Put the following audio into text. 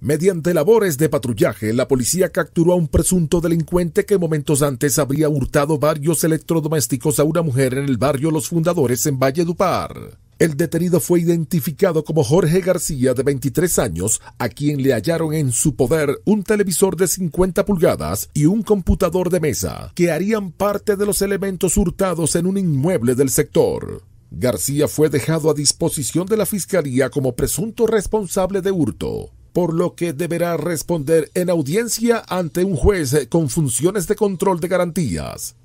Mediante labores de patrullaje, la policía capturó a un presunto delincuente que momentos antes habría hurtado varios electrodomésticos a una mujer en el barrio Los Fundadores en Valle Valledupar. El detenido fue identificado como Jorge García, de 23 años, a quien le hallaron en su poder un televisor de 50 pulgadas y un computador de mesa, que harían parte de los elementos hurtados en un inmueble del sector. García fue dejado a disposición de la Fiscalía como presunto responsable de hurto por lo que deberá responder en audiencia ante un juez con funciones de control de garantías.